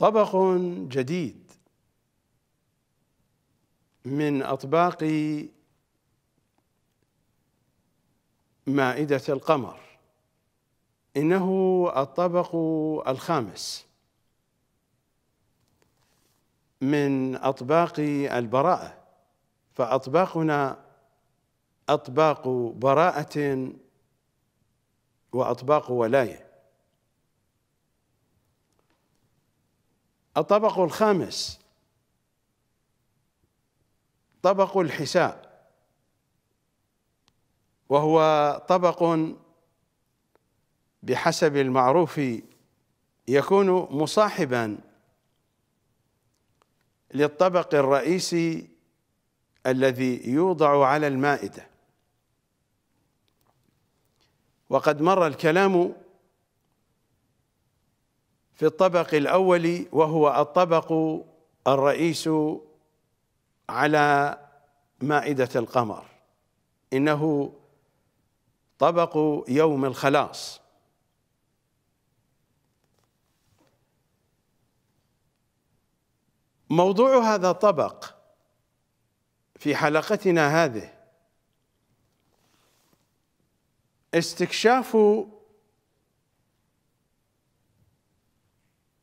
طبق جديد من اطباق مائده القمر انه الطبق الخامس من اطباق البراءه فاطباقنا اطباق براءه واطباق ولايه الطبق الخامس طبق الحساء وهو طبق بحسب المعروف يكون مصاحبا للطبق الرئيسي الذي يوضع على المائده وقد مر الكلام في الطبق الأول وهو الطبق الرئيس على مائدة القمر إنه طبق يوم الخلاص موضوع هذا الطبق في حلقتنا هذه استكشاف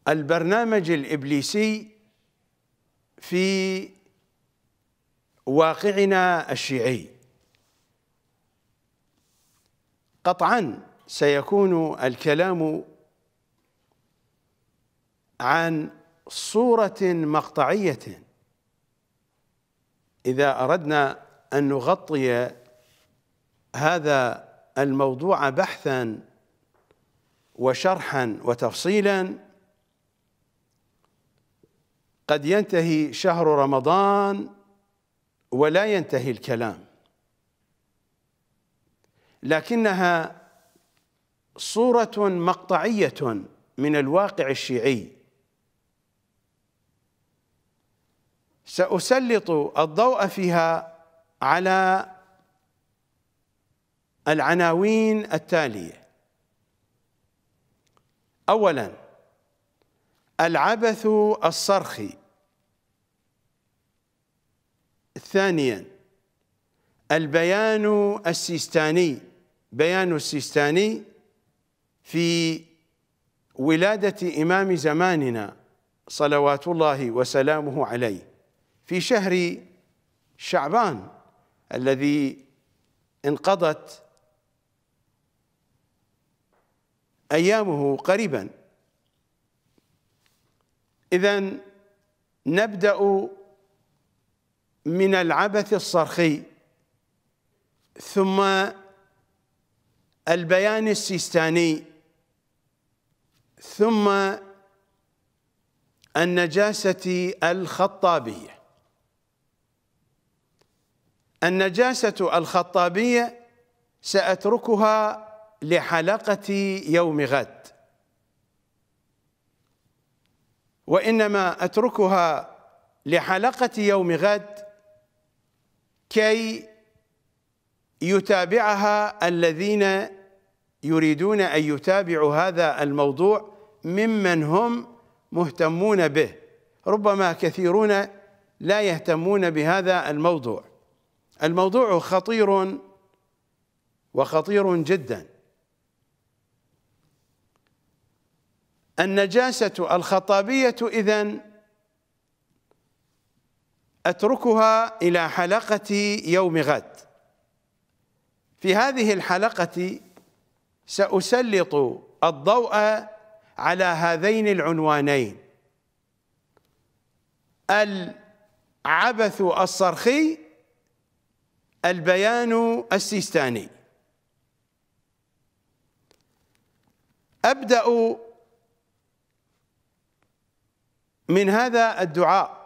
البرنامج الإبليسي في واقعنا الشيعي قطعا سيكون الكلام عن صورة مقطعية إذا أردنا أن نغطي هذا الموضوع بحثا وشرحا وتفصيلا قد ينتهي شهر رمضان ولا ينتهي الكلام لكنها صورة مقطعية من الواقع الشيعي سأسلط الضوء فيها على العناوين التالية أولا العبث الصرخي ثانيا البيان السيستاني بيان السيستاني في ولادة إمام زماننا صلوات الله وسلامه عليه في شهر شعبان الذي انقضت أيامه قريبا إذا نبدأ من العبث الصرخي ثم البيان السيستاني ثم النجاسة الخطابية النجاسة الخطابية سأتركها لحلقة يوم غد وإنما أتركها لحلقة يوم غد كي يتابعها الذين يريدون أن يتابعوا هذا الموضوع ممن هم مهتمون به ربما كثيرون لا يهتمون بهذا الموضوع الموضوع خطير وخطير جدا النجاسة الخطابية إذن أتركها إلى حلقة يوم غد في هذه الحلقة سأسلط الضوء على هذين العنوانين العبث الصرخي البيان السيستاني أبدأ من هذا الدعاء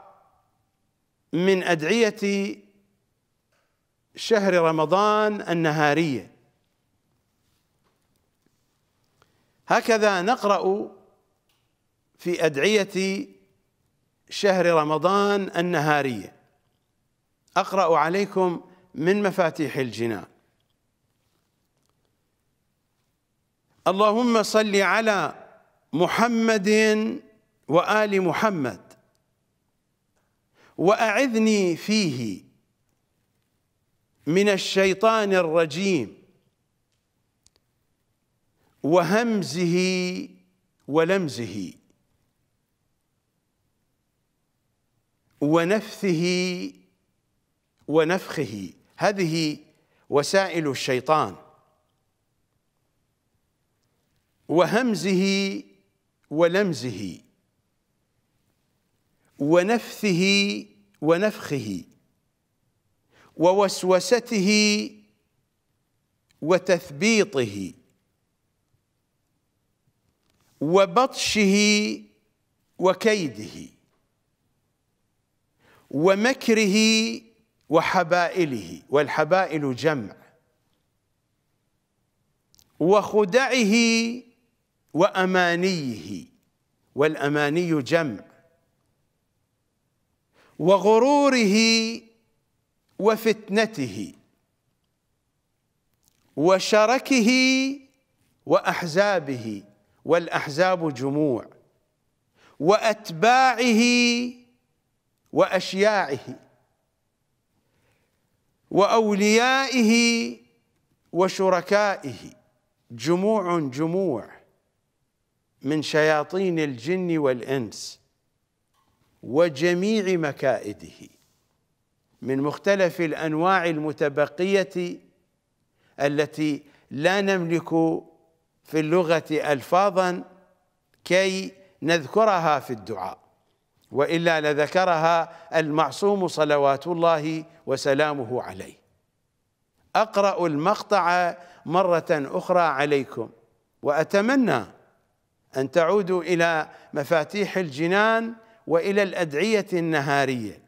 من أدعية شهر رمضان النهارية هكذا نقرأ في أدعية شهر رمضان النهارية أقرأ عليكم من مفاتيح الجنان اللهم صل على محمد وآل محمد واعذني فيه من الشيطان الرجيم وهمزه ولمزه ونفثه ونفخه هذه وسائل الشيطان وهمزه ولمزه ونفثه ونفخه ووسوسته وتثبيطه وبطشه وكيده ومكره وحبائله والحبائل جمع وخدعه وأمانيه والأماني جمع وغروره وفتنته وشركه واحزابه والاحزاب جموع واتباعه واشياعه واوليائه وشركائه جموع جموع من شياطين الجن والانس وجميع مكائده من مختلف الانواع المتبقيه التي لا نملك في اللغه الفاظا كي نذكرها في الدعاء والا لذكرها المعصوم صلوات الله وسلامه عليه اقرا المقطع مره اخرى عليكم واتمنى ان تعودوا الى مفاتيح الجنان والى الادعيه النهاريه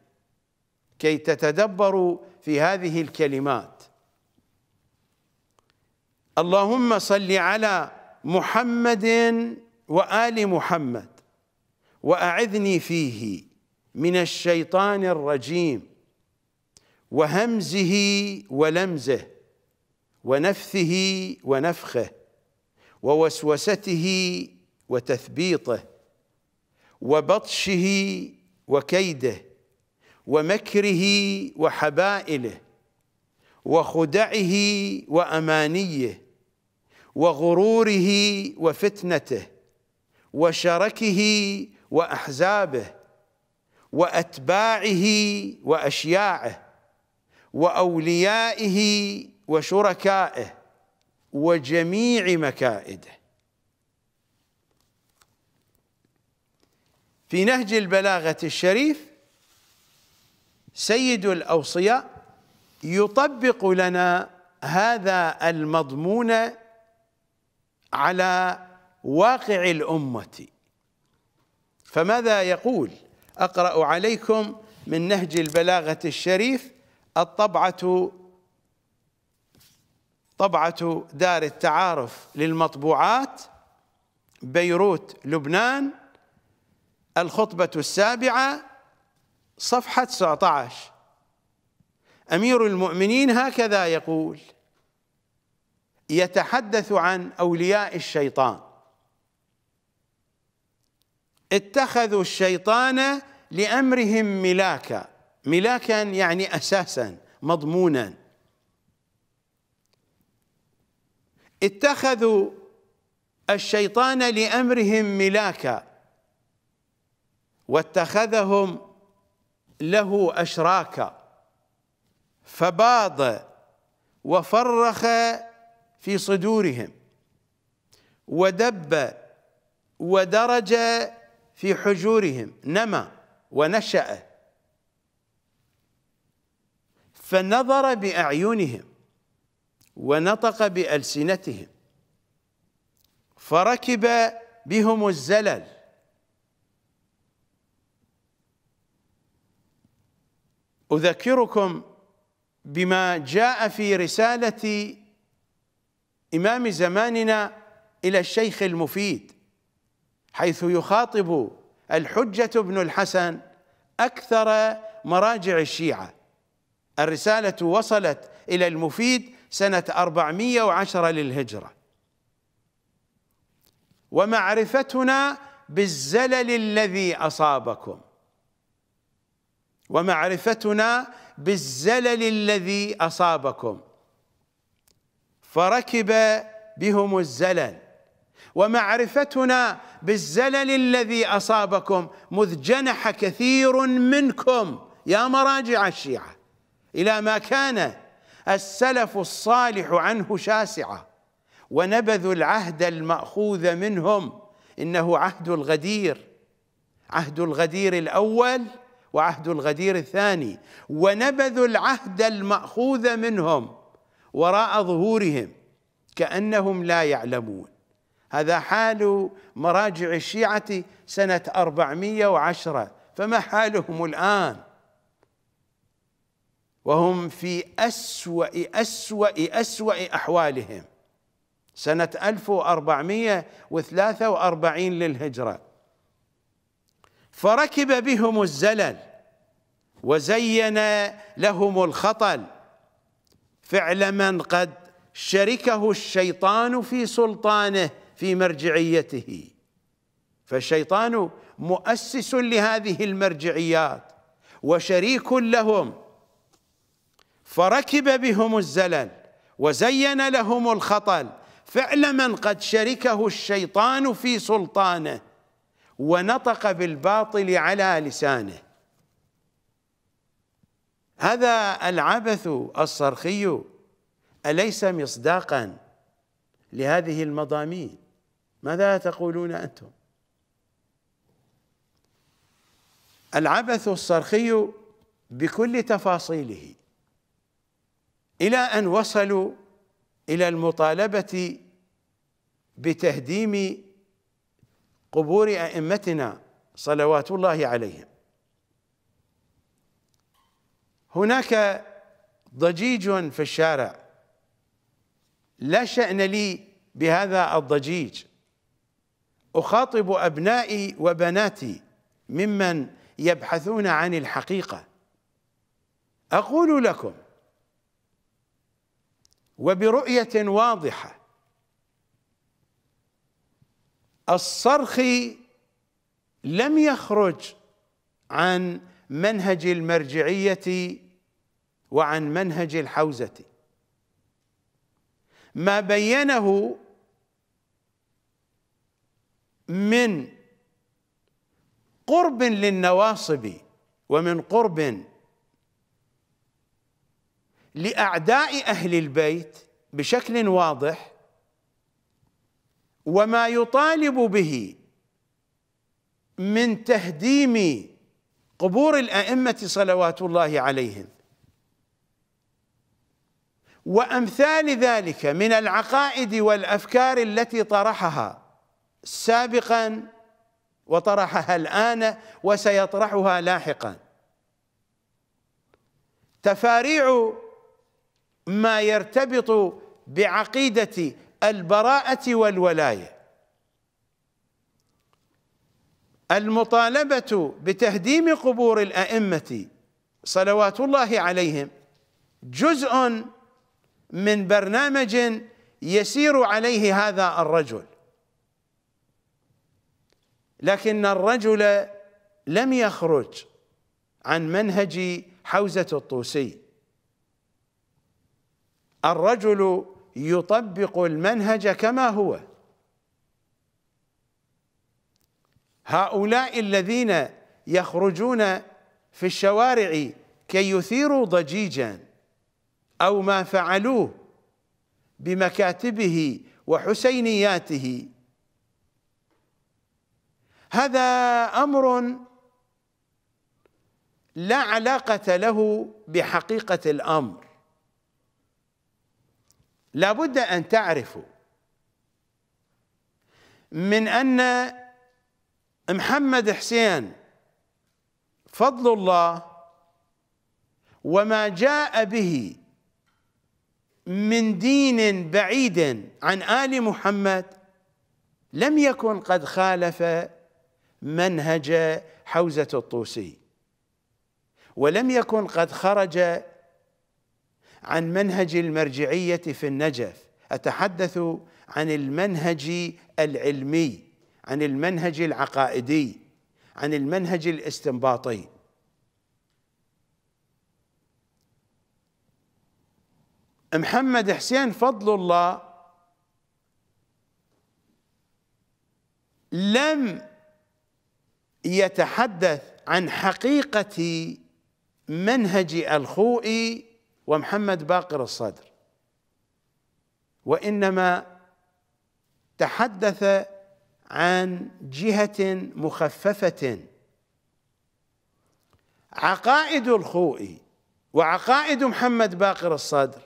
كي تتدبروا في هذه الكلمات اللهم صل على محمد وال محمد واعذني فيه من الشيطان الرجيم وهمزه ولمزه ونفثه ونفخه ووسوسته وتثبيطه وبطشه وكيده ومكره وحبائله وخدعه وامانيه وغروره وفتنته وشركه واحزابه واتباعه واشياعه واوليائه وشركائه وجميع مكائده في نهج البلاغة الشريف سيد الأوصياء يطبق لنا هذا المضمون على واقع الأمة فماذا يقول أقرأ عليكم من نهج البلاغة الشريف الطبعة طبعة دار التعارف للمطبوعات بيروت لبنان الخطبة السابعة صفحة 19 أمير المؤمنين هكذا يقول يتحدث عن أولياء الشيطان اتخذوا الشيطان لأمرهم ملاكا ملاكا يعني أساسا مضمونا اتخذوا الشيطان لأمرهم ملاكا واتخذهم له أشراكا فباض وفرخ في صدورهم ودب ودرج في حجورهم نما ونشأ فنظر بأعينهم ونطق بألسنتهم فركب بهم الزلل اذكركم بما جاء في رساله امام زماننا الى الشيخ المفيد حيث يخاطب الحجه بن الحسن اكثر مراجع الشيعه الرساله وصلت الى المفيد سنه 410 للهجره ومعرفتنا بالزلل الذي اصابكم ومعرفتنا بالزلل الذي أصابكم فركب بهم الزلل ومعرفتنا بالزلل الذي أصابكم مذ جنح كثير منكم يا مراجع الشيعة إلى ما كان السلف الصالح عنه شاسعة ونبذوا العهد المأخوذ منهم إنه عهد الغدير عهد الغدير الأول وعهد الغدير الثاني ونبذوا العهد المأخوذ منهم وراء ظهورهم كأنهم لا يعلمون هذا حال مراجع الشيعة سنة 410 فما حالهم الآن وهم في أسوأ أسوأ أسوأ أحوالهم سنة 1443 للهجرة فركب بهم الزلل وزين لهم الخطل فعل من قد شركه الشيطان في سلطانه في مرجعيته فالشيطان مؤسس لهذه المرجعيات وشريك لهم فركب بهم الزلل وزين لهم الخطل فعل من قد شركه الشيطان في سلطانه ونطق بالباطل على لسانه هذا العبث الصرخي أليس مصداقا لهذه المضامين ماذا تقولون أنتم العبث الصرخي بكل تفاصيله إلى أن وصلوا إلى المطالبة بتهديم قبور ائمتنا صلوات الله عليهم هناك ضجيج في الشارع لا شأن لي بهذا الضجيج أخاطب أبنائي وبناتي ممن يبحثون عن الحقيقة أقول لكم وبرؤية واضحة الصرخي لم يخرج عن منهج المرجعية وعن منهج الحوزة ما بينه من قرب للنواصب ومن قرب لأعداء أهل البيت بشكل واضح وما يطالب به من تهديم قبور الائمه صلوات الله عليهم وامثال ذلك من العقائد والافكار التي طرحها سابقا وطرحها الان وسيطرحها لاحقا تفاريع ما يرتبط بعقيده البراءة والولاية المطالبة بتهديم قبور الأئمة صلوات الله عليهم جزء من برنامج يسير عليه هذا الرجل لكن الرجل لم يخرج عن منهج حوزة الطوسي الرجل يطبق المنهج كما هو هؤلاء الذين يخرجون في الشوارع كي يثيروا ضجيجا أو ما فعلوه بمكاتبه وحسينياته هذا أمر لا علاقة له بحقيقة الأمر لابد أن تعرفوا من أن محمد حسين فضل الله وما جاء به من دين بعيد عن آل محمد لم يكن قد خالف منهج حوزة الطوسي ولم يكن قد خرج عن منهج المرجعية في النجف أتحدث عن المنهج العلمي عن المنهج العقائدي عن المنهج الاستنباطي محمد حسين فضل الله لم يتحدث عن حقيقة منهج الخوئي ومحمد باقر الصدر وانما تحدث عن جهه مخففه عقائد الخوئي وعقائد محمد باقر الصدر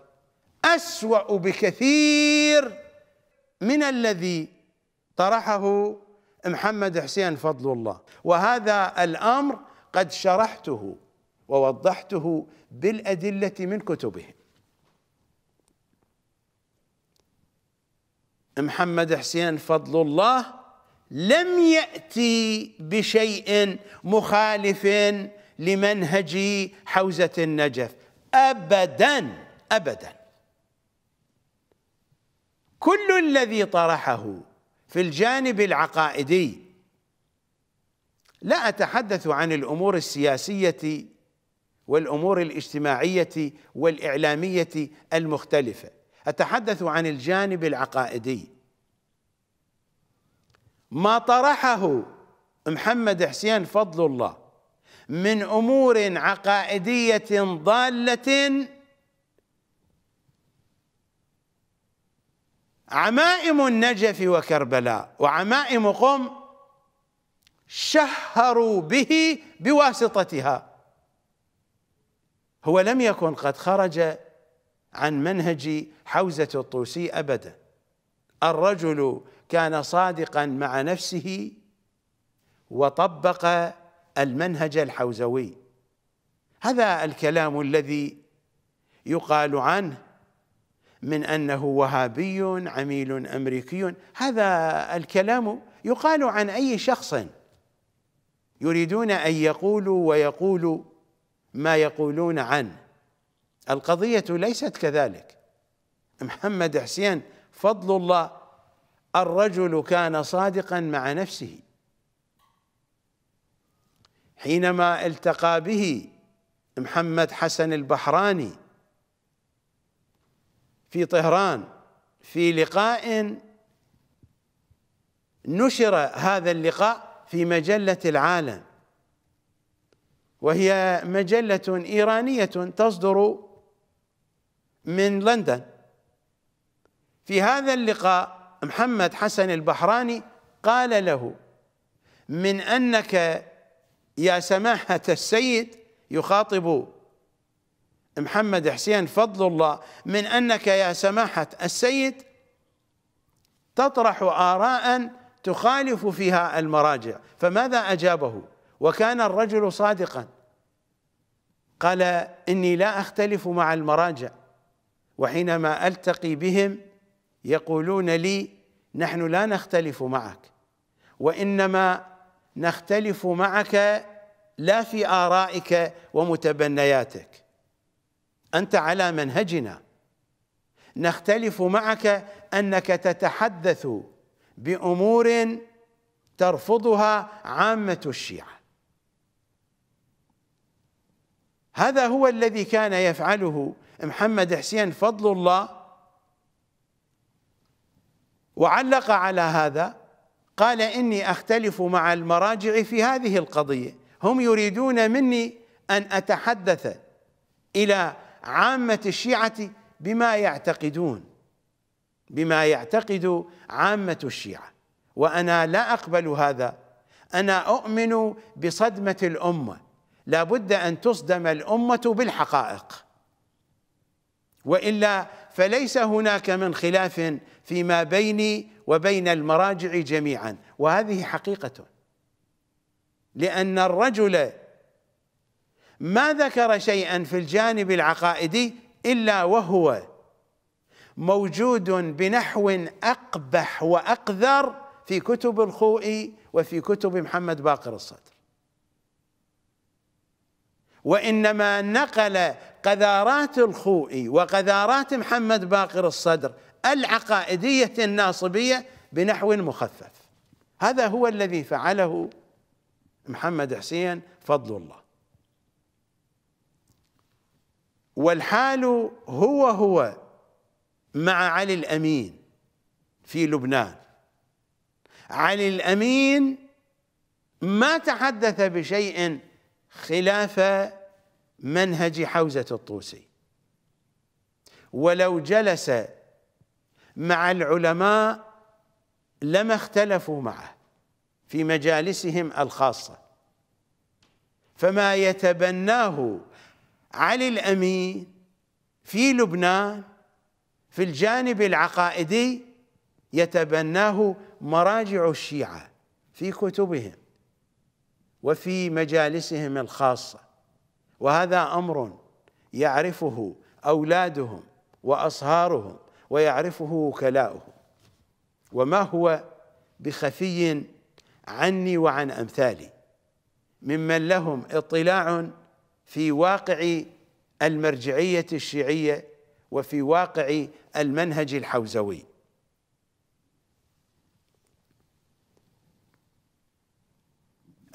اسوا بكثير من الذي طرحه محمد حسين فضل الله وهذا الامر قد شرحته ووضحته بالأدلة من كتبهم محمد حسين فضل الله لم يأتي بشيء مخالف لمنهج حوزة النجف أبدا أبدا كل الذي طرحه في الجانب العقائدي لا أتحدث عن الأمور السياسية والامور الاجتماعيه والاعلاميه المختلفه اتحدث عن الجانب العقائدي ما طرحه محمد حسين فضل الله من امور عقائديه ضاله عمائم النجف وكربلاء وعمائم قم شهروا به بواسطتها هو لم يكن قد خرج عن منهج حوزة الطوسي أبدا الرجل كان صادقا مع نفسه وطبق المنهج الحوزوي هذا الكلام الذي يقال عنه من انه وهابي عميل امريكي هذا الكلام يقال عن اي شخص يريدون ان يقولوا ويقولوا ما يقولون عنه القضية ليست كذلك محمد حسين فضل الله الرجل كان صادقا مع نفسه حينما التقى به محمد حسن البحراني في طهران في لقاء نشر هذا اللقاء في مجلة العالم وهي مجلة إيرانية تصدر من لندن في هذا اللقاء محمد حسن البحراني قال له من أنك يا سماحة السيد يخاطب محمد حسين فضل الله من أنك يا سماحة السيد تطرح آراء تخالف فيها المراجع فماذا أجابه؟ وكان الرجل صادقا قال إني لا أختلف مع المراجع وحينما ألتقي بهم يقولون لي نحن لا نختلف معك وإنما نختلف معك لا في آرائك ومتبنياتك أنت على منهجنا نختلف معك أنك تتحدث بأمور ترفضها عامة الشيعة هذا هو الذي كان يفعله محمد حسين فضل الله وعلق على هذا قال إني أختلف مع المراجع في هذه القضية هم يريدون مني أن أتحدث إلى عامة الشيعة بما يعتقدون بما يعتقد عامة الشيعة وأنا لا أقبل هذا أنا أؤمن بصدمة الأمة لابد أن تصدم الأمة بالحقائق وإلا فليس هناك من خلاف فيما بيني وبين المراجع جميعا وهذه حقيقة لأن الرجل ما ذكر شيئا في الجانب العقائدي إلا وهو موجود بنحو أقبح وأقذر في كتب الخوئي وفي كتب محمد باقر الصدر وإنما نقل قذارات الخوئي وقذارات محمد باقر الصدر العقائدية الناصبية بنحو مخفف هذا هو الذي فعله محمد حسين فضل الله والحال هو هو مع علي الأمين في لبنان علي الأمين ما تحدث بشيء خلاف منهج حوزة الطوسي ولو جلس مع العلماء لما اختلفوا معه في مجالسهم الخاصة فما يتبناه علي الأمين في لبنان في الجانب العقائدي يتبناه مراجع الشيعة في كتبهم وفي مجالسهم الخاصه وهذا امر يعرفه اولادهم واصهارهم ويعرفه وكلاؤهم وما هو بخفي عني وعن امثالي ممن لهم اطلاع في واقع المرجعيه الشيعيه وفي واقع المنهج الحوزوي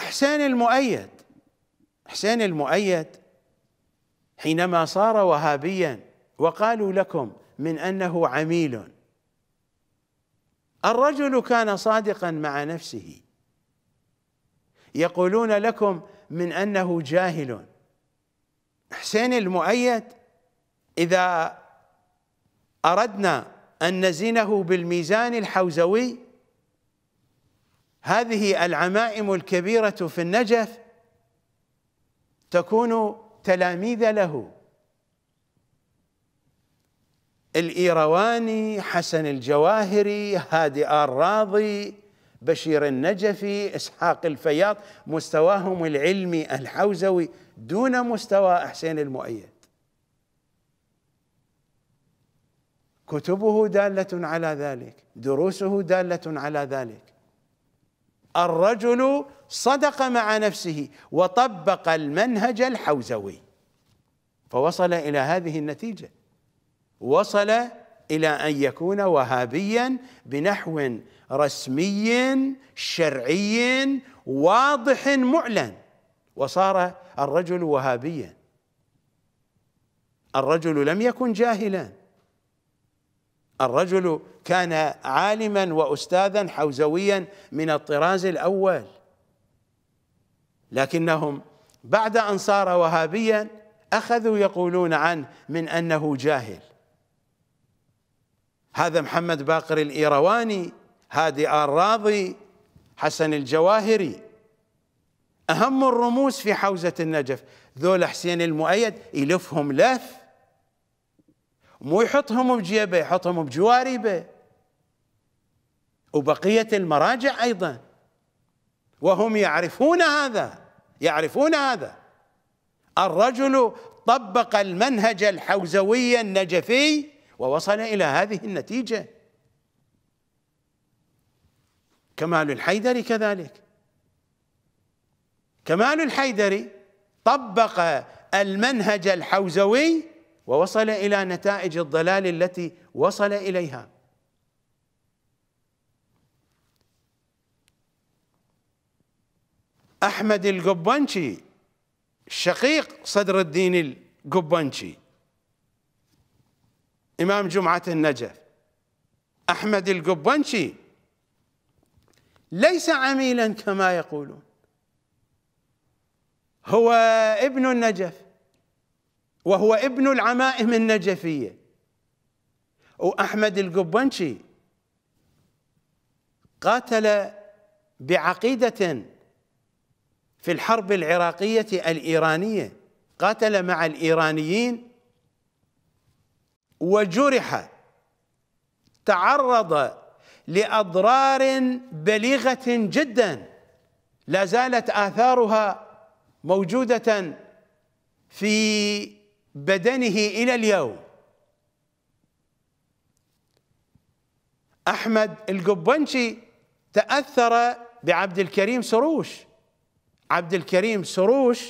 حسين المؤيد حسين المؤيد حينما صار وهابيا وقالوا لكم من انه عميل الرجل كان صادقا مع نفسه يقولون لكم من انه جاهل حسين المؤيد اذا اردنا ان نزنه بالميزان الحوزوي هذه العمائم الكبيرة في النجف تكون تلاميذ له الإيرواني حسن الجواهري هادئ الراضي بشير النجفي إسحاق الفياض مستواهم العلمي الحوزوي دون مستوى حسين المؤيد كتبه دالة على ذلك دروسه دالة على ذلك الرجل صدق مع نفسه وطبق المنهج الحوزوي فوصل إلى هذه النتيجة وصل إلى أن يكون وهابيا بنحو رسمي شرعي واضح معلن وصار الرجل وهابيا الرجل لم يكن جاهلا الرجل كان عالما واستاذا حوزويا من الطراز الاول لكنهم بعد ان صار وهابيا اخذوا يقولون عنه من انه جاهل هذا محمد باقر الايرواني هادي آل راضي حسن الجواهري اهم الرموز في حوزه النجف ذول حسين المؤيد يلفهم لف مو يحطهم بجيبه يحطهم بجواربه وبقية المراجع أيضا وهم يعرفون هذا يعرفون هذا الرجل طبق المنهج الحوزوي النجفي ووصل إلى هذه النتيجة كمال الحيدري كذلك كمال الحيدري طبق المنهج الحوزوي ووصل الى نتائج الضلال التي وصل اليها احمد القبنشي شقيق صدر الدين القبنشي امام جمعه النجف احمد القبنشي ليس عميلا كما يقولون هو ابن النجف وهو ابن العمائم النجفية وأحمد القبنشي قاتل بعقيدة في الحرب العراقية الإيرانية قاتل مع الإيرانيين وجرح تعرض لأضرار بليغة جدا لا زالت آثارها موجودة في بدنه إلى اليوم أحمد القبنشي تأثر بعبد الكريم سروش عبد الكريم سروش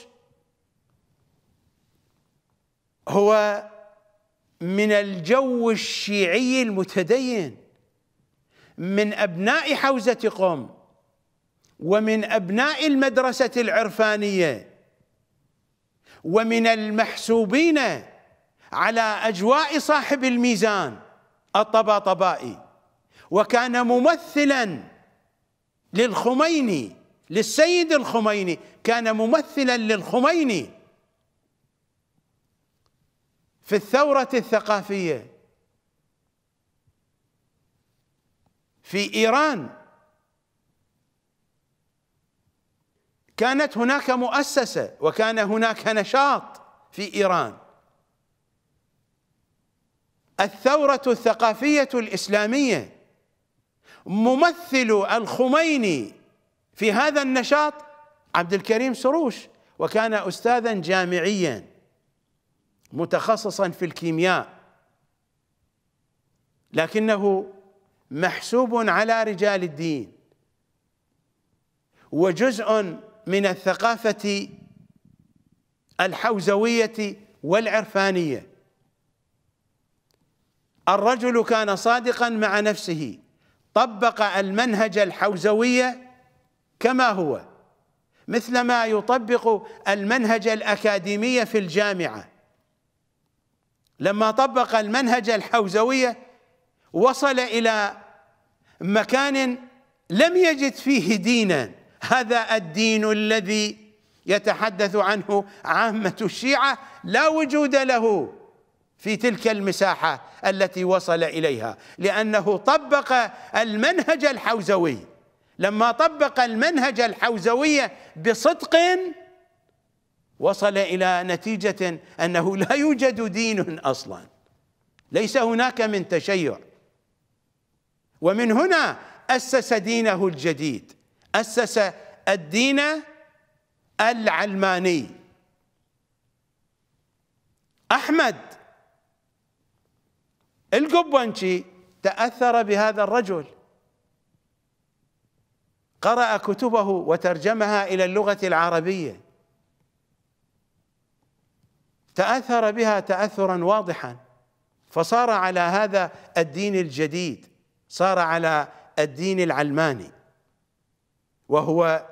هو من الجو الشيعي المتدين من أبناء حوزة قم ومن أبناء المدرسة العرفانية ومن المحسوبين على أجواء صاحب الميزان الطباطبائي وكان ممثلا للخميني للسيد الخميني كان ممثلا للخميني في الثورة الثقافية في إيران كانت هناك مؤسسة وكان هناك نشاط في إيران الثورة الثقافية الإسلامية ممثل الخميني في هذا النشاط عبد الكريم سروش وكان أستاذا جامعيا متخصصا في الكيمياء لكنه محسوب على رجال الدين وجزء من الثقافة الحوزوية والعرفانية الرجل كان صادقا مع نفسه طبق المنهج الحوزوي كما هو مثل ما يطبق المنهج الأكاديمي في الجامعة لما طبق المنهج الحوزوي وصل إلى مكان لم يجد فيه ديناً هذا الدين الذي يتحدث عنه عامة الشيعة لا وجود له في تلك المساحة التي وصل إليها لأنه طبق المنهج الحوزوي لما طبق المنهج الحوزوي بصدق وصل إلى نتيجة أنه لا يوجد دين أصلا ليس هناك من تشيع ومن هنا أسس دينه الجديد أسس الدين العلماني أحمد القبنشي تأثر بهذا الرجل قرأ كتبه وترجمها إلى اللغة العربية تأثر بها تأثرا واضحا فصار على هذا الدين الجديد صار على الدين العلماني وهو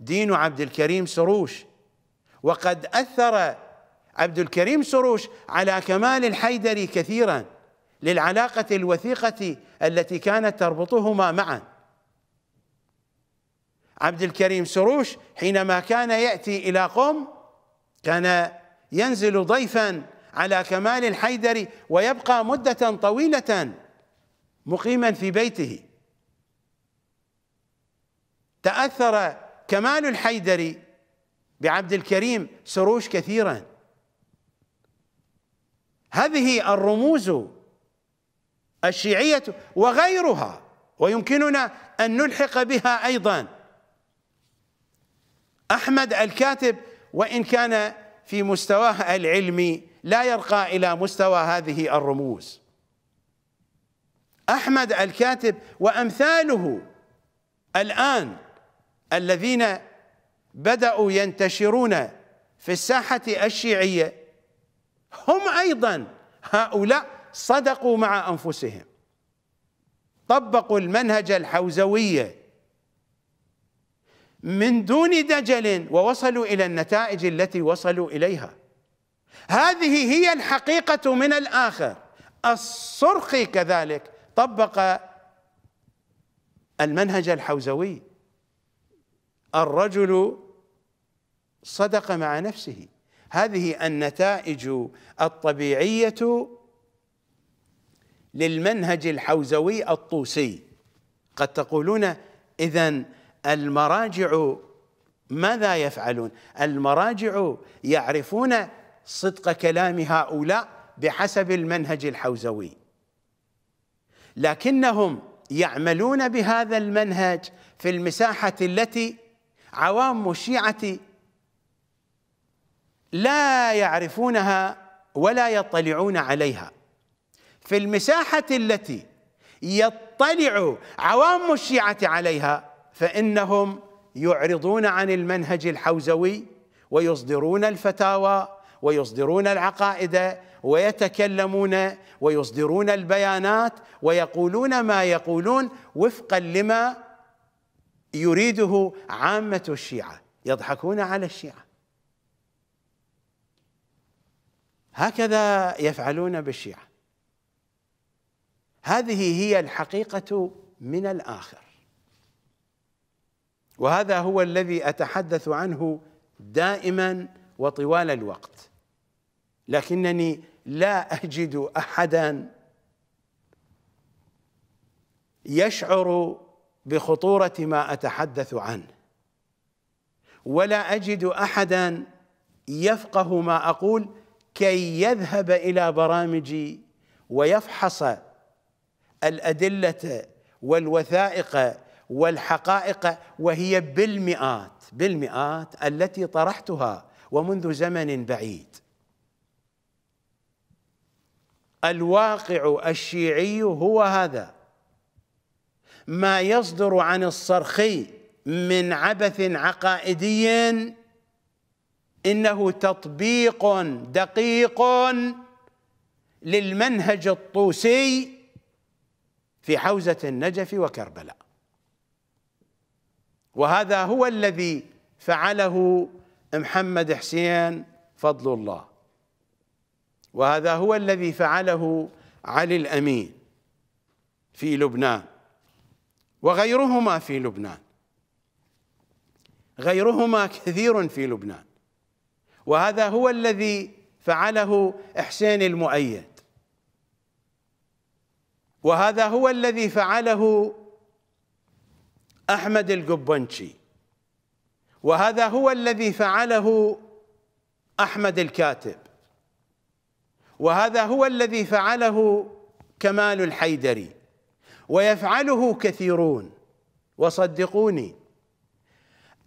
دين عبد الكريم سروش وقد أثر عبد الكريم سروش على كمال الحيدري كثيرا للعلاقة الوثيقة التي كانت تربطهما معا عبد الكريم سروش حينما كان يأتي إلى قم كان ينزل ضيفا على كمال الحيدري ويبقى مدة طويلة مقيما في بيته تأثر كمال الحيدري بعبد الكريم سروش كثيرا هذه الرموز الشيعية وغيرها ويمكننا أن نلحق بها أيضا أحمد الكاتب وإن كان في مستواه العلمي لا يرقى إلى مستوى هذه الرموز أحمد الكاتب وأمثاله الآن الذين بدأوا ينتشرون في الساحة الشيعية هم أيضا هؤلاء صدقوا مع أنفسهم طبقوا المنهج الحوزوية من دون دجل ووصلوا إلى النتائج التي وصلوا إليها هذه هي الحقيقة من الآخر الصرخي كذلك طبق المنهج الحوزوي الرجل صدق مع نفسه هذه النتائج الطبيعية للمنهج الحوزوي الطوسي قد تقولون إذا المراجع ماذا يفعلون المراجع يعرفون صدق كلام هؤلاء بحسب المنهج الحوزوي لكنهم يعملون بهذا المنهج في المساحة التي عوام الشيعة لا يعرفونها ولا يطلعون عليها في المساحة التي يطلع عوام الشيعة عليها فإنهم يعرضون عن المنهج الحوزوي ويصدرون الفتاوى ويصدرون العقائد ويتكلمون ويصدرون البيانات ويقولون ما يقولون وفقا لما يريده عامة الشيعة يضحكون على الشيعة هكذا يفعلون بالشيعة هذه هي الحقيقة من الآخر وهذا هو الذي أتحدث عنه دائما وطوال الوقت لكنني لا أجد أحدا يشعر بخطوره ما اتحدث عنه ولا اجد احدا يفقه ما اقول كي يذهب الى برامجي ويفحص الادله والوثائق والحقائق وهي بالمئات بالمئات التي طرحتها ومنذ زمن بعيد الواقع الشيعي هو هذا ما يصدر عن الصرخي من عبث عقائدي انه تطبيق دقيق للمنهج الطوسي في حوزه النجف وكربلاء وهذا هو الذي فعله محمد حسين فضل الله وهذا هو الذي فعله علي الامين في لبنان وغيرهما في لبنان غيرهما كثير في لبنان وهذا هو الذي فعله حسين المؤيد وهذا هو الذي فعله احمد القبنشي وهذا هو الذي فعله احمد الكاتب وهذا هو الذي فعله كمال الحيدري ويفعله كثيرون وصدقوني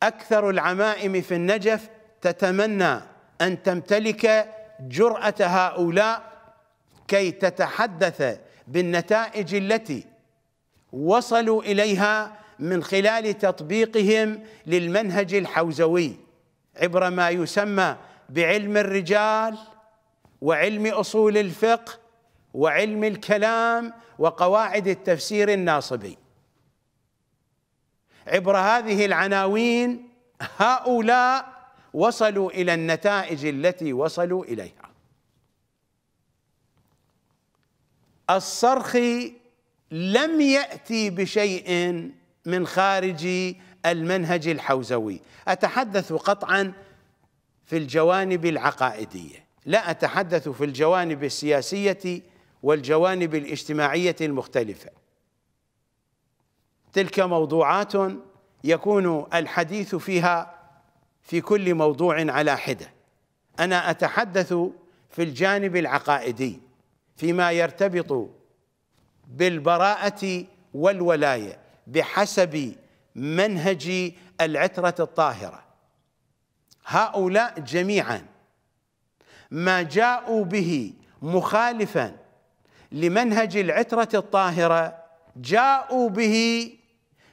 اكثر العمائم في النجف تتمنى ان تمتلك جراه هؤلاء كي تتحدث بالنتائج التي وصلوا اليها من خلال تطبيقهم للمنهج الحوزوي عبر ما يسمى بعلم الرجال وعلم اصول الفقه وعلم الكلام وقواعد التفسير الناصبي عبر هذه العناوين هؤلاء وصلوا الى النتائج التي وصلوا اليها الصرخ لم ياتي بشيء من خارج المنهج الحوزوي اتحدث قطعا في الجوانب العقائديه لا اتحدث في الجوانب السياسيه والجوانب الاجتماعية المختلفة تلك موضوعات يكون الحديث فيها في كل موضوع على حدة أنا أتحدث في الجانب العقائدي فيما يرتبط بالبراءة والولاية بحسب منهج العترة الطاهرة هؤلاء جميعا ما جاءوا به مخالفا لمنهج العترة الطاهرة جاءوا به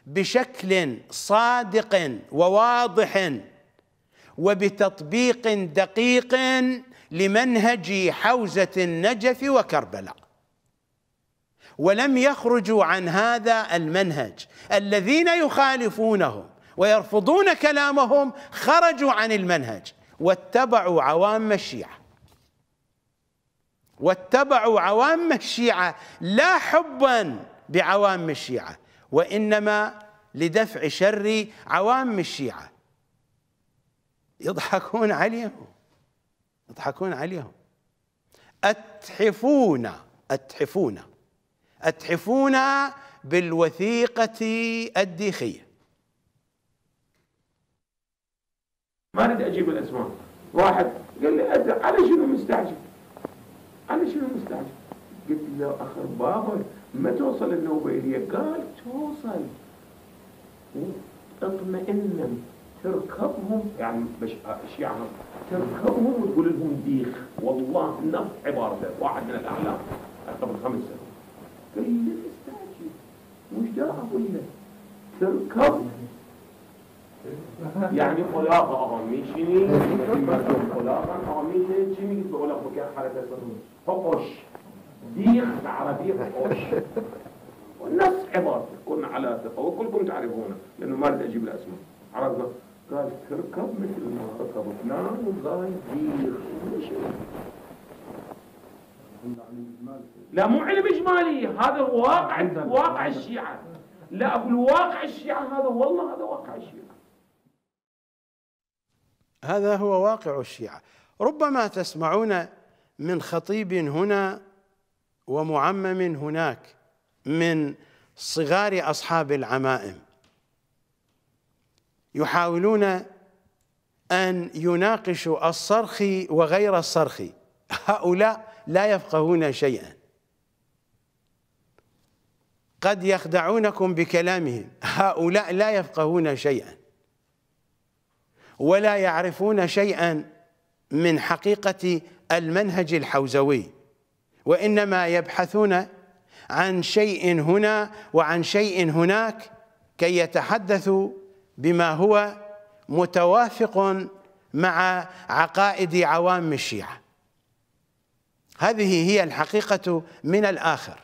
بشكل صادق وواضح وبتطبيق دقيق لمنهج حوزة النجف وكربلاء ولم يخرجوا عن هذا المنهج الذين يخالفونهم ويرفضون كلامهم خرجوا عن المنهج واتبعوا عوام الشيعه واتبعوا عوام الشيعة لا حبا بعوام الشيعة وإنما لدفع شر عوام الشيعة يضحكون عليهم يضحكون عليهم أتحفون أتحفون أتحفون بالوثيقة الديخية ما أريد أجيب الأسماء واحد قال لي على شنو مستعجل انا شنو مستعجل؟ قلت له اخر بابا ما توصل النوبه الي قال توصل اطمئن تركبهم يعني مش ايش يعني تركبهم وتقول لهم ديخ والله نفس عبارته واحد من الاعلام قبل خمس سنوات قال لي لا تستعجل وش دا اقول له تركبهم یعنی خلاق آقا میشینی خلاقا آقا میشینی چی میگید به خلاق بکن حرکت حقش ديخ عربي قش والناس عبارة كن على ثقة وكلكم تعرفونه لأنه ما رد أجيب الأسماء عرفنا قال تركب مثل ما ركب فلان وقال ديخ لا مو علم إجمالي هذا واقع واقع الشيعة لا أقول واقع الشيعة هذا والله هذا واقع الشيعة هذا هو واقع الشيعة ربما تسمعون من خطيب هنا ومعمم هناك من صغار أصحاب العمائم يحاولون أن يناقشوا الصرخي وغير الصرخي هؤلاء لا يفقهون شيئا قد يخدعونكم بكلامهم هؤلاء لا يفقهون شيئا ولا يعرفون شيئا من حقيقة المنهج الحوزوي وإنما يبحثون عن شيء هنا وعن شيء هناك كي يتحدثوا بما هو متوافق مع عقائد عوام الشيعة هذه هي الحقيقة من الآخر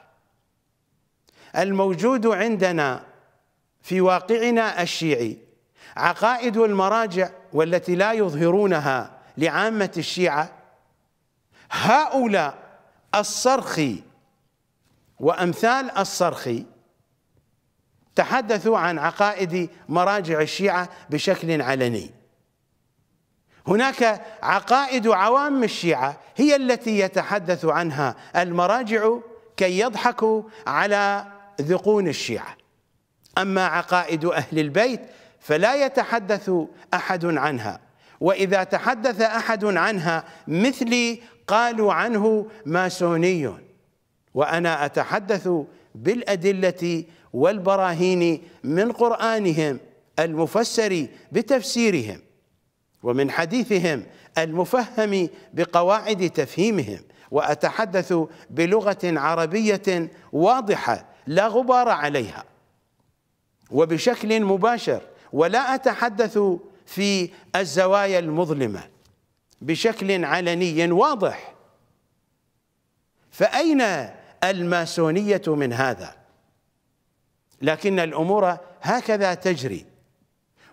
الموجود عندنا في واقعنا الشيعي عقائد المراجع والتي لا يظهرونها لعامة الشيعة هؤلاء الصرخي وأمثال الصرخي تحدثوا عن عقائد مراجع الشيعة بشكل علني هناك عقائد عوام الشيعة هي التي يتحدث عنها المراجع كي يضحكوا على ذقون الشيعة أما عقائد أهل البيت فلا يتحدث احد عنها واذا تحدث احد عنها مثلي قالوا عنه ماسوني وانا اتحدث بالادله والبراهين من قرانهم المفسر بتفسيرهم ومن حديثهم المفهم بقواعد تفهيمهم واتحدث بلغه عربيه واضحه لا غبار عليها وبشكل مباشر ولا أتحدث في الزوايا المظلمة بشكل علني واضح فأين الماسونية من هذا لكن الأمور هكذا تجري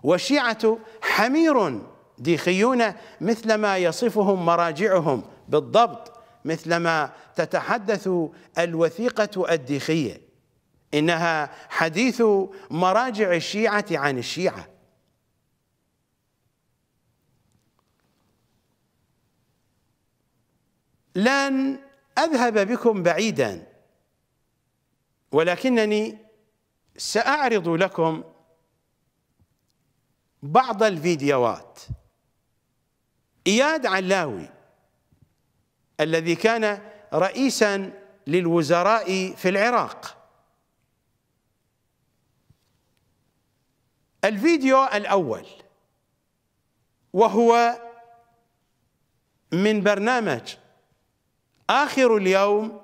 والشيعة حمير ديخيون مثلما يصفهم مراجعهم بالضبط مثلما تتحدث الوثيقة الديخية إنها حديث مراجع الشيعة عن الشيعة لن أذهب بكم بعيدا ولكنني سأعرض لكم بعض الفيديوهات إياد علاوي الذي كان رئيسا للوزراء في العراق الفيديو الأول وهو من برنامج آخر اليوم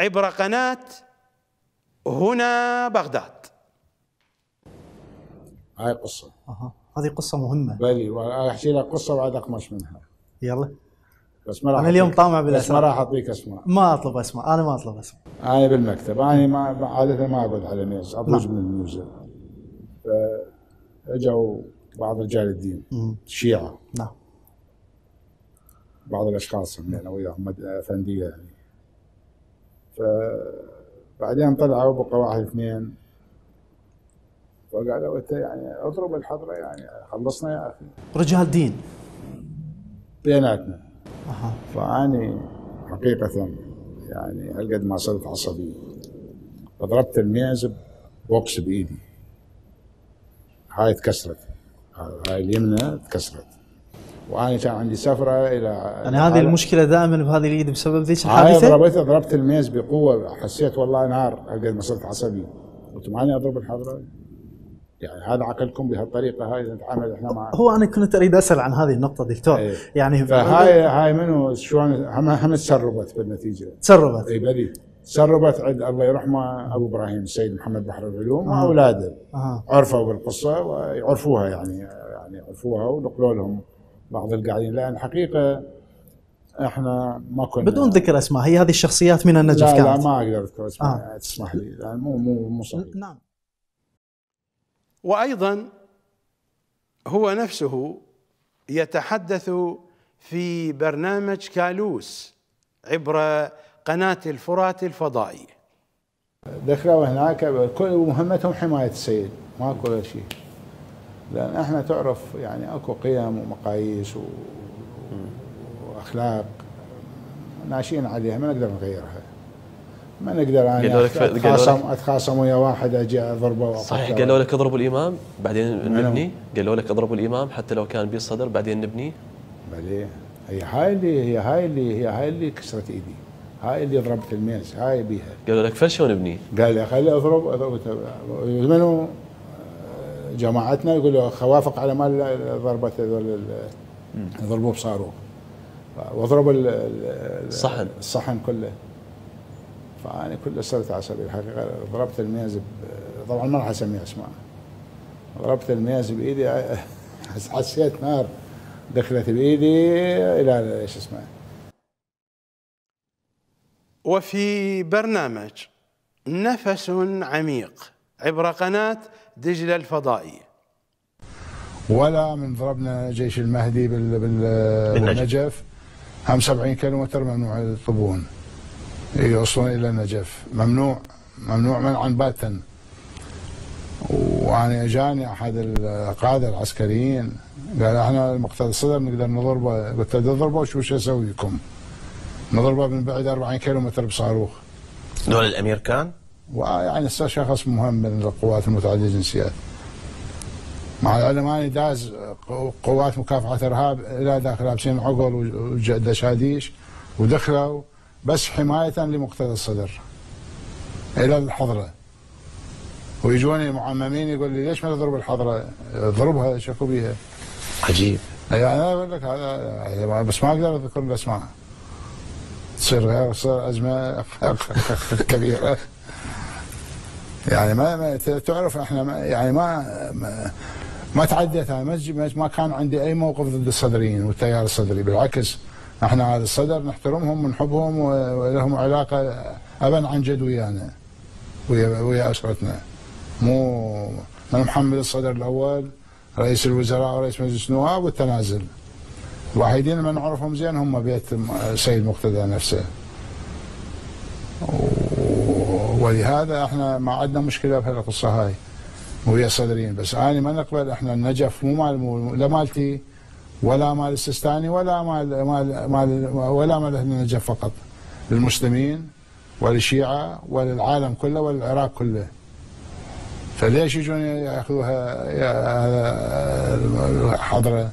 عبر قناة هنا بغداد هاي قصة أه. هذه قصة مهمة بلي أحكي لك قصة بعد أقمش منها يلا بس ما راح أنا اليوم طامع بالأسماء بس ما راح أعطيك أسماء ما أطلب أسماء أنا ما أطلب أسماء أنا بالمكتب أنا ما عادة ما أقعد على ميز أبوز نعم. من الميوزك فاجوا بعض رجال الدين شيعه نعم بعض الاشخاص اللي يعني انا وياهم افنديه يعني فبعدين طلعوا بقى واحد اثنين فقالوا انت يعني اضرب الحضره يعني خلصنا يا اخي رجال دين بيناتنا اها فاني حقيقه يعني هالقد ما صرت عصبي فضربت الميز بوكس بايدي هاي تكسرت هاي اليمنى تكسرت وانا كان عندي سفره الى يعني هذه المشكله دائما بهذه اليد بسبب ذيك الحادثه؟ ضربت ضربت الميز بقوه حسيت والله نار قد ما صرت عصبي قلت ماني اضرب الحضره يعني هذا عقلكم بهالطريقه هاي نتعامل احنا مع هو انا كنت اريد اسال عن هذه النقطه دكتور ايه. يعني فهاي هاي منو شلون هم هم تسربت بالنتيجه تسربت اي بديت سربت عند الله يرحمه ابو ابراهيم السيد محمد بحر العلوم آه. واولاده آه. عرفوا بالقصه ويعرفوها يعني يعني عرفوها ونقلوا لهم بعض القاعدين لان الحقيقه احنا ما كنا بدون ذكر اسماء هي هذه الشخصيات من النجف لا كانت لا ما اقدر اذكر اسماء آه. تسمح لي يعني مو مو مو صحيح نعم وايضا هو نفسه يتحدث في برنامج كالوس عبر قناة الفرات الفضائية دخلوا هناك كل مهمتهم حماية السيد ماكو شيء لأن احنا تعرف يعني اكو قيم ومقاييس و... واخلاق ناشئين عليها ما نقدر نغيرها ما نقدر انا اتخاصم اتخاصم ويا واحد اجي اضربه صحيح قالوا لك اضربوا الامام بعدين نبني قالوا لك اضربوا الامام حتى لو كان بيه صدر بعدين نبني بلي هي هاي اللي هي هاي اللي هي هاي اللي كسرت ايدي هاي اللي ضربت الميس هاي بيها قالوا لك فل شلون نبني؟ قال لي خلي اضرب اضرب منو آه، جماعتنا يقولوا خوافق على مال ضربت هذول ضربوه بصاروخ واضرب الصحن الصحن كله فانا كله صرت عصبي الحقيقه ضربت الميز طبعا ما راح اسميها اسماء ضربت الميز بايدي حسيت نار دخلت بايدي الى شو اسمه وفي برنامج نفس عميق عبر قناة دجلة الفضائية ولا من ضربنا جيش المهدي بال... بال... بالنجف هم 70 كيلومتر ممنوع يطبون يوصلون إيه، إلى النجف ممنوع ممنوع منعا باتا وانا اجاني احد القاده العسكريين قال احنا المقتدى الصدر نقدر نضربه قلت له ضربه وشو شو اسوي لكم؟ نضربه من بعد 40 كيلو متر بصاروخ دول الامير كان؟ ويعني شخص مهم من القوات المتعدده الجنسيات مع العلم داز قوات مكافحه ارهاب الى داخل لابسين عقل ودشاديش ودخلوا بس حمايه لمقتدى الصدر الى الحضره ويجوني معممين يقول لي ليش ما تضرب الحضره؟ اضربها شكو بيها عجيب يعني انا اقول لك هذا يعني بس ما اقدر اذكر الاسماء تصير تصير أزمة كبيرة يعني ما, ما تعرف احنا ما يعني ما ما, ما تعديت انا ما, ما كان عندي اي موقف ضد الصدريين والتيار الصدري بالعكس احنا على الصدر نحترمهم ونحبهم ولهم علاقه ابا عن جد ويانا ويا ويا اسرتنا مو من محمد الصدر الاول رئيس الوزراء ورئيس مجلس النواب والتنازل الوحيدين اللي نعرفهم زين هم بيت سيد مقتدى نفسه ولهذا احنا ما عندنا مشكله في القصه هاي ويا صدرين بس انا ما نقبل احنا النجف مو مال لا مالتي ولا مال السيستاني ولا مال مال مال ولا مال اهل النجف فقط للمسلمين وللشيعه وللعالم كله وللعراق كله فليش يجون ياخذوها يا الحضره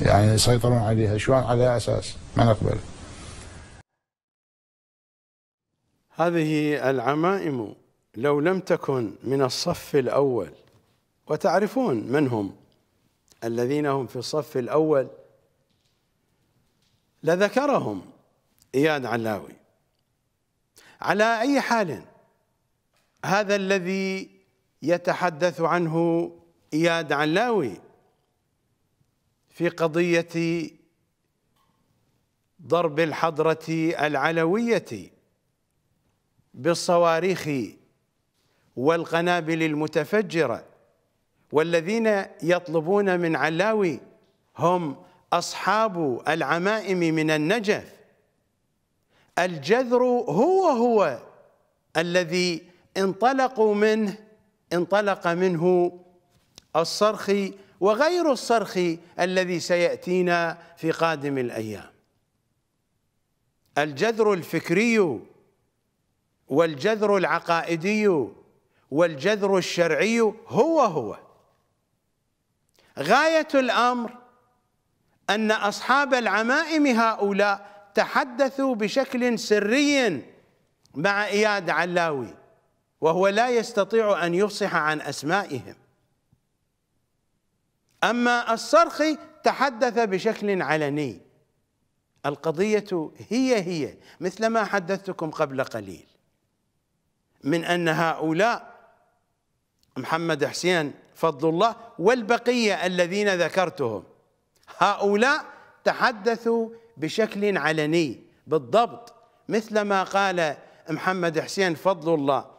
يعني يسيطرون عليها شلون على أساس ما نقبل هذه العمائم لو لم تكن من الصف الأول وتعرفون من هم الذين هم في الصف الأول لذكرهم إياد علاوي على أي حال هذا الذي يتحدث عنه إياد علاوي في قضية ضرب الحضرة العلوية بالصواريخ والقنابل المتفجرة والذين يطلبون من علاوي هم أصحاب العمائم من النجف الجذر هو هو الذي انطلقوا منه انطلق منه الصرخ وغير الصرخ الذي سيأتينا في قادم الأيام الجذر الفكري والجذر العقائدي والجذر الشرعي هو هو غاية الأمر أن أصحاب العمائم هؤلاء تحدثوا بشكل سري مع إياد علاوي وهو لا يستطيع أن يفصح عن أسمائهم أما الصرخي تحدث بشكل علني القضية هي هي مثل ما حدثتكم قبل قليل من أن هؤلاء محمد حسين فضل الله والبقية الذين ذكرتهم هؤلاء تحدثوا بشكل علني بالضبط مثل ما قال محمد حسين فضل الله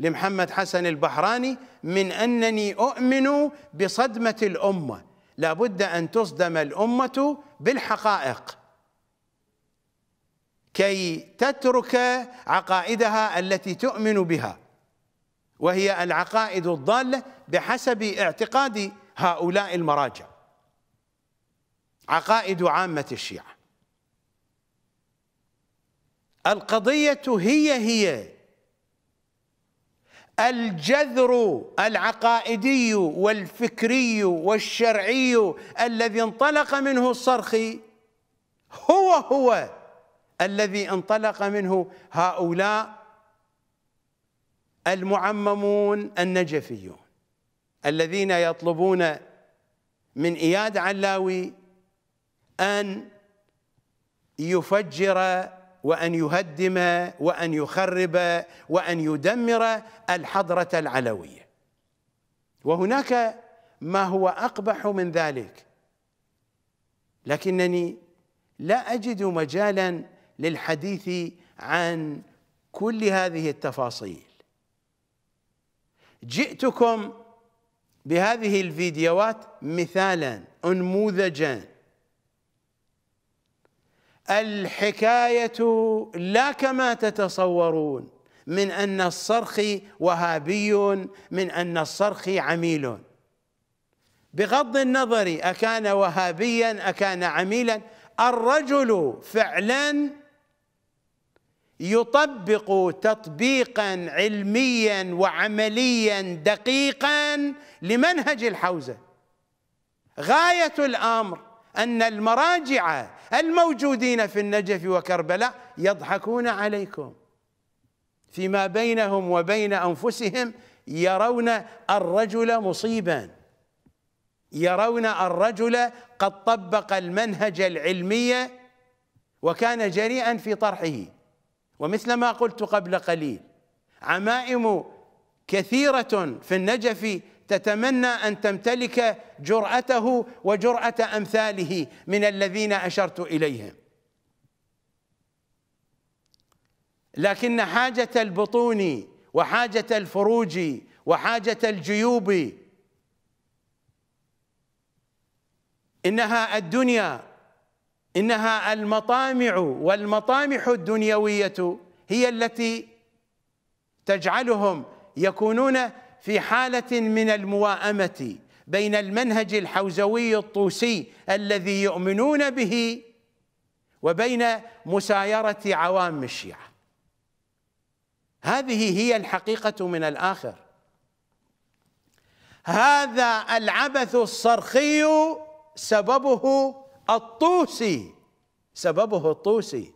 لمحمد حسن البحراني من أنني أؤمن بصدمة الأمة لابد أن تصدم الأمة بالحقائق كي تترك عقائدها التي تؤمن بها وهي العقائد الضالة بحسب اعتقاد هؤلاء المراجع عقائد عامة الشيعة القضية هي هي الجذر العقائدي والفكري والشرعي الذي انطلق منه الصرخي هو هو الذي انطلق منه هؤلاء المعممون النجفيون الذين يطلبون من اياد علاوي ان يفجر وأن يهدم وأن يخرب وأن يدمر الحضرة العلوية وهناك ما هو أقبح من ذلك لكنني لا أجد مجالا للحديث عن كل هذه التفاصيل جئتكم بهذه الفيديوهات مثالا انموذجا الحكايه لا كما تتصورون من ان الصرخ وهابي من ان الصرخ عميل بغض النظر اكان وهابيا اكان عميلا الرجل فعلا يطبق تطبيقا علميا وعمليا دقيقا لمنهج الحوزه غايه الامر أن المراجع الموجودين في النجف وكربلاء يضحكون عليكم فيما بينهم وبين أنفسهم يرون الرجل مصيبا يرون الرجل قد طبق المنهج العلمي وكان جريئا في طرحه ومثل ما قلت قبل قليل عمائم كثيرة في النجف تتمنى ان تمتلك جراته وجراه امثاله من الذين اشرت اليهم لكن حاجه البطون وحاجه الفروج وحاجه الجيوب انها الدنيا انها المطامع والمطامح الدنيويه هي التي تجعلهم يكونون في حالة من المواءمة بين المنهج الحوزوي الطوسي الذي يؤمنون به وبين مسايرة عوام الشيعة هذه هي الحقيقة من الآخر هذا العبث الصرخي سببه الطوسي سببه الطوسي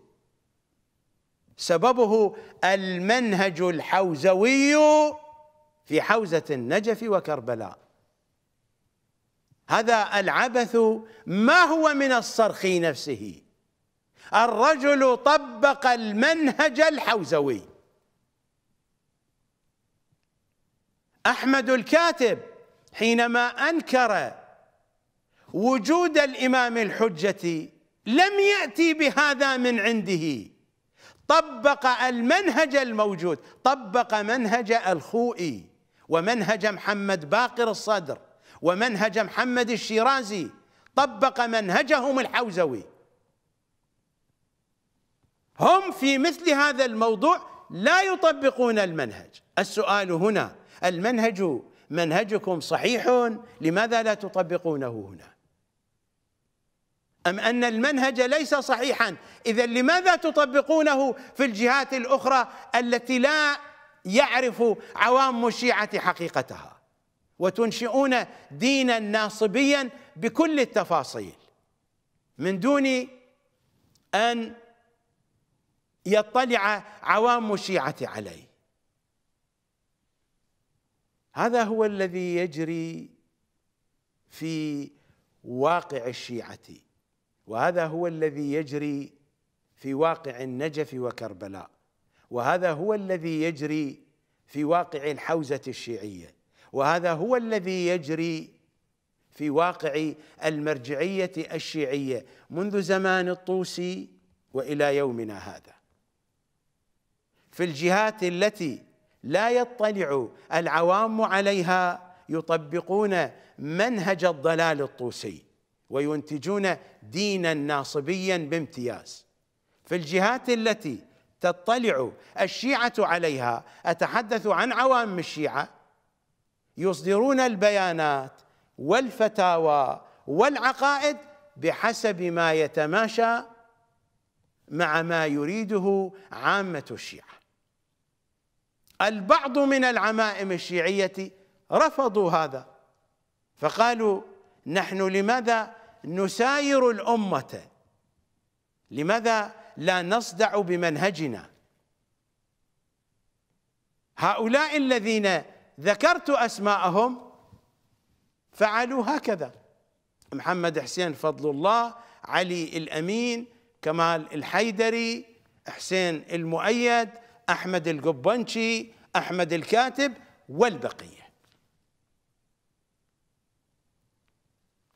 سببه المنهج الحوزوي في حوزة النجف وكربلاء هذا العبث ما هو من الصرخ نفسه الرجل طبق المنهج الحوزوي أحمد الكاتب حينما أنكر وجود الإمام الحجة لم يأتي بهذا من عنده طبق المنهج الموجود طبق منهج الخوئي ومنهج محمد باقر الصدر ومنهج محمد الشيرازي طبق منهجهم الحوزوي هم في مثل هذا الموضوع لا يطبقون المنهج السؤال هنا المنهج منهجكم صحيح لماذا لا تطبقونه هنا أم أن المنهج ليس صحيحا إذا لماذا تطبقونه في الجهات الأخرى التي لا يعرف عوام الشيعة حقيقتها وتنشئون دينا ناصبيا بكل التفاصيل من دون أن يطلع عوام الشيعة عليه هذا هو الذي يجري في واقع الشيعة وهذا هو الذي يجري في واقع النجف وكربلاء وهذا هو الذي يجري في واقع الحوزة الشيعية وهذا هو الذي يجري في واقع المرجعية الشيعية منذ زمان الطوسي وإلى يومنا هذا في الجهات التي لا يطلع العوام عليها يطبقون منهج الضلال الطوسي وينتجون دينا ناصبيا بامتياز في الجهات التي تطلع الشيعة عليها أتحدث عن عوام الشيعة يصدرون البيانات والفتاوى والعقائد بحسب ما يتماشى مع ما يريده عامة الشيعة البعض من العمائم الشيعية رفضوا هذا فقالوا نحن لماذا نساير الأمة لماذا لا نصدع بمنهجنا هؤلاء الذين ذكرت أسماءهم فعلوا هكذا محمد حسين فضل الله علي الأمين كمال الحيدري حسين المؤيد أحمد القبنشي أحمد الكاتب والبقية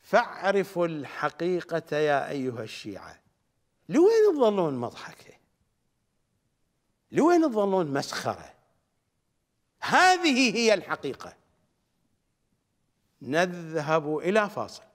فاعرفوا الحقيقة يا أيها الشيعة لوين تظلون مضحكه لوين تظلون مسخره هذه هي الحقيقه نذهب الى فاصل